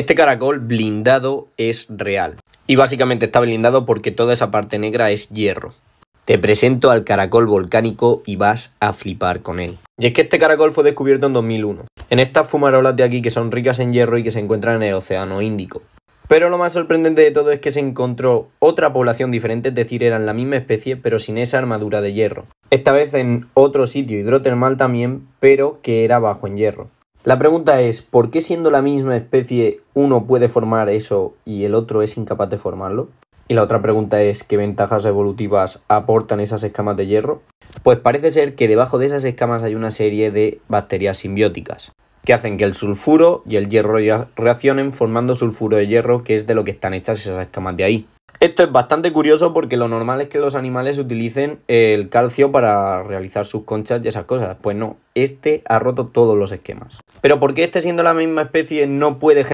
Este caracol blindado es real. Y básicamente está blindado porque toda esa parte negra es hierro. Te presento al caracol volcánico y vas a flipar con él. Y es que este caracol fue descubierto en 2001, en estas fumarolas de aquí que son ricas en hierro y que se encuentran en el Océano Índico. Pero lo más sorprendente de todo es que se encontró otra población diferente, es decir, eran la misma especie, pero sin esa armadura de hierro. Esta vez en otro sitio hidrotermal también, pero que era bajo en hierro. La pregunta es, ¿por qué siendo la misma especie uno puede formar eso y el otro es incapaz de formarlo? Y la otra pregunta es, ¿qué ventajas evolutivas aportan esas escamas de hierro? Pues parece ser que debajo de esas escamas hay una serie de bacterias simbióticas que hacen que el sulfuro y el hierro reaccionen formando sulfuro de hierro, que es de lo que están hechas esas escamas de ahí. Esto es bastante curioso porque lo normal es que los animales utilicen el calcio para realizar sus conchas y esas cosas. Pues no, este ha roto todos los esquemas. Pero ¿por qué este siendo la misma especie no puede